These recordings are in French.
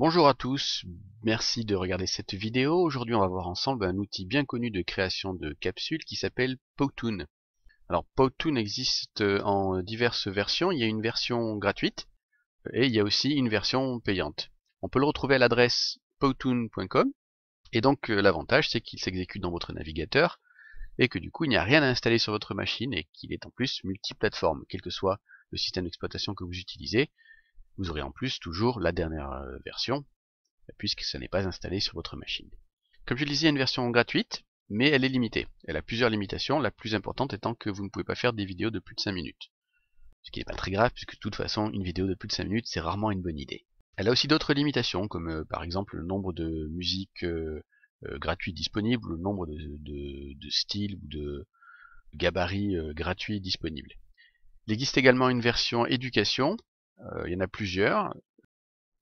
Bonjour à tous, merci de regarder cette vidéo. Aujourd'hui on va voir ensemble un outil bien connu de création de capsules qui s'appelle Powtoon. Alors Powtoon existe en diverses versions, il y a une version gratuite et il y a aussi une version payante. On peut le retrouver à l'adresse powtoon.com et donc euh, l'avantage c'est qu'il s'exécute dans votre navigateur et que du coup il n'y a rien à installer sur votre machine et qu'il est en plus multiplateforme, quel que soit le système d'exploitation que vous utilisez. Vous aurez en plus toujours la dernière euh, version, puisque ça n'est pas installé sur votre machine. Comme je le disais, il y a une version gratuite, mais elle est limitée. Elle a plusieurs limitations, la plus importante étant que vous ne pouvez pas faire des vidéos de plus de 5 minutes. Ce qui n'est pas très grave, puisque de toute façon, une vidéo de plus de 5 minutes, c'est rarement une bonne idée. Elle a aussi d'autres limitations, comme euh, par exemple le nombre de musiques euh, gratuites disponibles, le nombre de styles ou de gabarits gratuits disponibles. Il existe également une version éducation, euh, il y en a plusieurs.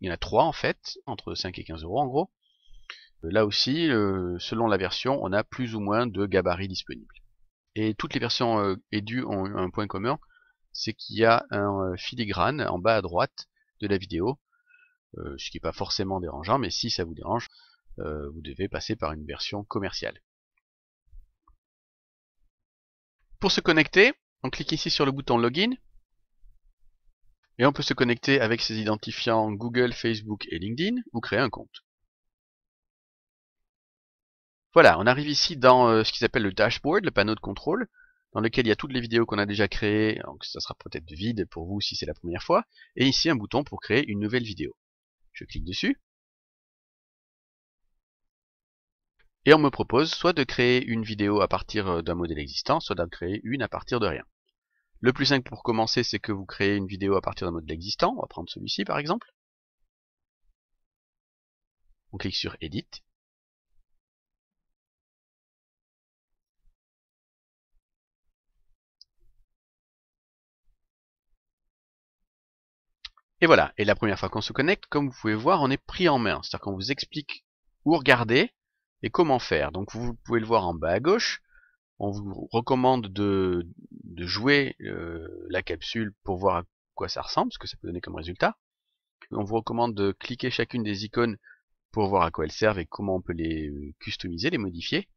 Il y en a trois en fait, entre 5 et 15 euros en gros. Euh, là aussi, selon la version, on a plus ou moins de gabarits disponibles. Et toutes les versions Edu euh, ont un point commun, c'est qu'il y a un filigrane en bas à droite de la vidéo, ce qui n'est pas forcément dérangeant, mais si ça vous dérange, vous devez passer par une version commerciale. Pour se connecter, on clique ici sur le bouton Login, et on peut se connecter avec ses identifiants Google, Facebook et LinkedIn ou créer un compte. Voilà, on arrive ici dans euh, ce qu'ils appellent le dashboard, le panneau de contrôle, dans lequel il y a toutes les vidéos qu'on a déjà créées, donc ça sera peut-être vide pour vous si c'est la première fois, et ici un bouton pour créer une nouvelle vidéo. Je clique dessus, et on me propose soit de créer une vidéo à partir euh, d'un modèle existant, soit d'en créer une à partir de rien. Le plus simple pour commencer, c'est que vous créez une vidéo à partir d'un modèle existant. On va prendre celui-ci par exemple. On clique sur Edit. Et voilà, et la première fois qu'on se connecte, comme vous pouvez voir, on est pris en main. C'est-à-dire qu'on vous explique où regarder et comment faire. Donc vous pouvez le voir en bas à gauche, on vous recommande de de jouer euh, la capsule pour voir à quoi ça ressemble, ce que ça peut donner comme résultat. On vous recommande de cliquer chacune des icônes pour voir à quoi elles servent et comment on peut les euh, customiser, les modifier.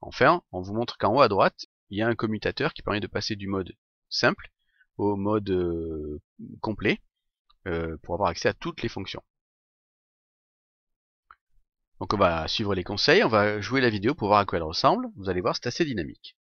Enfin, on vous montre qu'en haut à droite, il y a un commutateur qui permet de passer du mode simple au mode euh, complet pour avoir accès à toutes les fonctions. Donc on va suivre les conseils, on va jouer la vidéo pour voir à quoi elle ressemble. Vous allez voir, c'est assez dynamique.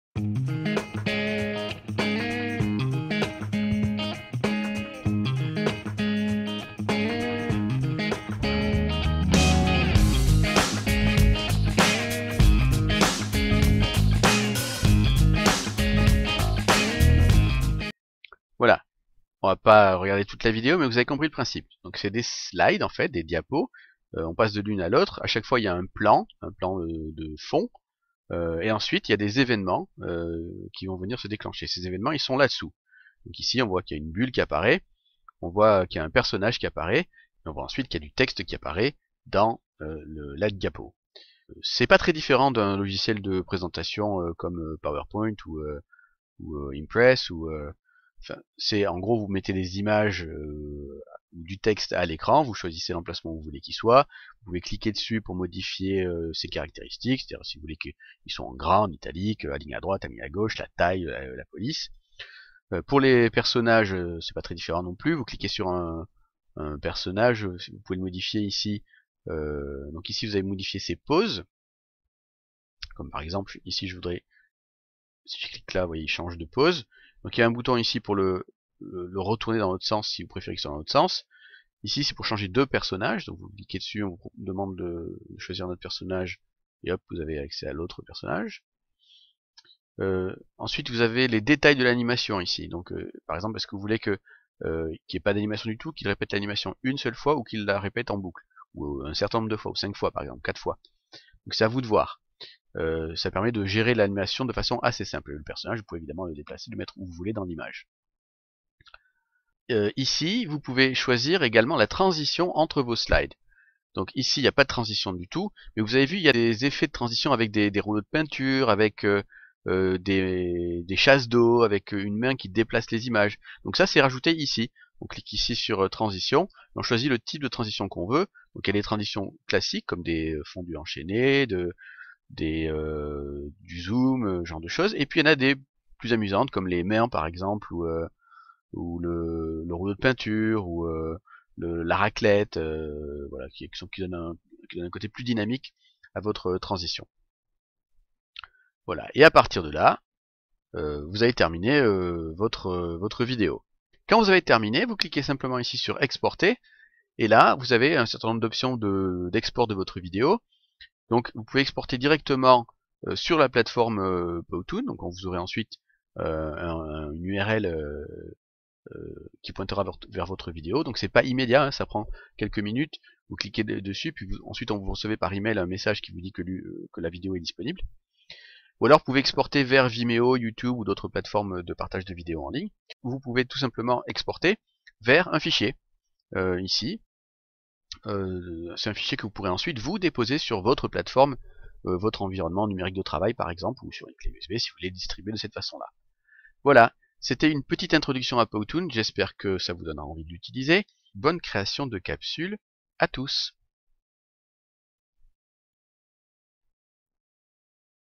On va pas regarder toute la vidéo, mais vous avez compris le principe. Donc c'est des slides en fait, des diapos. Euh, on passe de l'une à l'autre. À chaque fois, il y a un plan, un plan euh, de, fond. Euh, et ensuite, il y a des événements qui vont venir se déclencher. Ces événements, ils sont là-dessous. Donc ici, on voit qu'il y a une bulle qui apparaît. On voit qu'il y a un personnage qui apparaît. Et on voit ensuite qu'il y a du texte qui apparaît dans le, la diapo. C'est pas très différent d'un logiciel de présentation comme PowerPoint ou, ou Impress ou c'est en gros vous mettez des images euh, ou du texte à l'écran, vous choisissez l'emplacement où vous voulez qu'il soit, vous pouvez cliquer dessus pour modifier euh, ses caractéristiques, c'est-à-dire si vous voulez qu'ils soient en gras, en italique, euh, ligne à droite, ligne à gauche, la taille, la, police. pour les personnages, c'est pas très différent non plus, vous cliquez sur un, un personnage, vous pouvez le modifier ici. donc ici vous avez modifié ses poses, comme par exemple ici je voudrais si je clique là, vous voyez, il change de pose. Donc il y a un bouton ici pour le, le, retourner dans l'autre sens si vous préférez qu'il soit dans l'autre sens. Ici, c'est pour changer deux personnages. Donc vous cliquez dessus, on vous demande de choisir notre personnage et hop, vous avez accès à l'autre personnage. Euh, ensuite, vous avez les détails de l'animation ici. Donc, euh, par exemple, est-ce que vous voulez que euh, qu'il n'y ait pas d'animation du tout, qu'il répète l'animation une seule fois ou qu'il la répète en boucle, ou euh, un certain nombre de fois, ou cinq fois par exemple, quatre fois. Donc c'est à vous de voir. Euh, ça permet de gérer l'animation de façon assez simple. Le personnage, vous pouvez évidemment le déplacer, le mettre où vous voulez dans l'image. Euh, ici, vous pouvez choisir également la transition entre vos slides. Donc ici, il n'y a pas de transition du tout, mais vous avez vu, il y a des effets de transition avec des, rouleaux de peinture, avec euh, des, des, chasses d'eau, avec une main qui déplace les images. Donc ça, c'est rajouté ici. On clique ici sur transition, on choisit le type de transition qu'on veut. Donc il y a des transitions classiques, comme des fondus enchaînés, de, des euh, du zoom, euh, genre de choses. Et puis il y en a des plus amusantes comme les mains par exemple ou euh, le, rouleau de peinture ou le, la raclette, voilà, qui, sont, qui, donnent un, qui un côté plus dynamique à votre transition. Voilà. Et à partir de là, vous avez terminé votre votre vidéo. Quand vous avez terminé, vous cliquez simplement ici sur exporter. Et là, vous avez un certain nombre d'options d'export de votre vidéo. Donc vous pouvez exporter directement euh, sur la plateforme euh, Powtoon. Donc vous aurez ensuite euh, une URL qui pointera vers, votre vidéo. Donc c'est pas immédiat, hein, ça prend quelques minutes. Vous cliquez dessus, puis ensuite on vous recevez par email un message qui vous dit que, que la vidéo est disponible. Ou alors vous pouvez exporter vers Vimeo, YouTube ou d'autres plateformes de partage de vidéos en ligne. Vous pouvez tout simplement exporter vers un fichier. ici, euh, c'est un fichier que vous pourrez ensuite vous déposer sur votre plateforme, euh, votre environnement numérique de travail par exemple, ou sur une clé USB si vous voulez distribuer de cette façon-là. Voilà, c'était une petite introduction à Powtoon, j'espère que ça vous donnera envie de l'utiliser. Bonne création de capsules à tous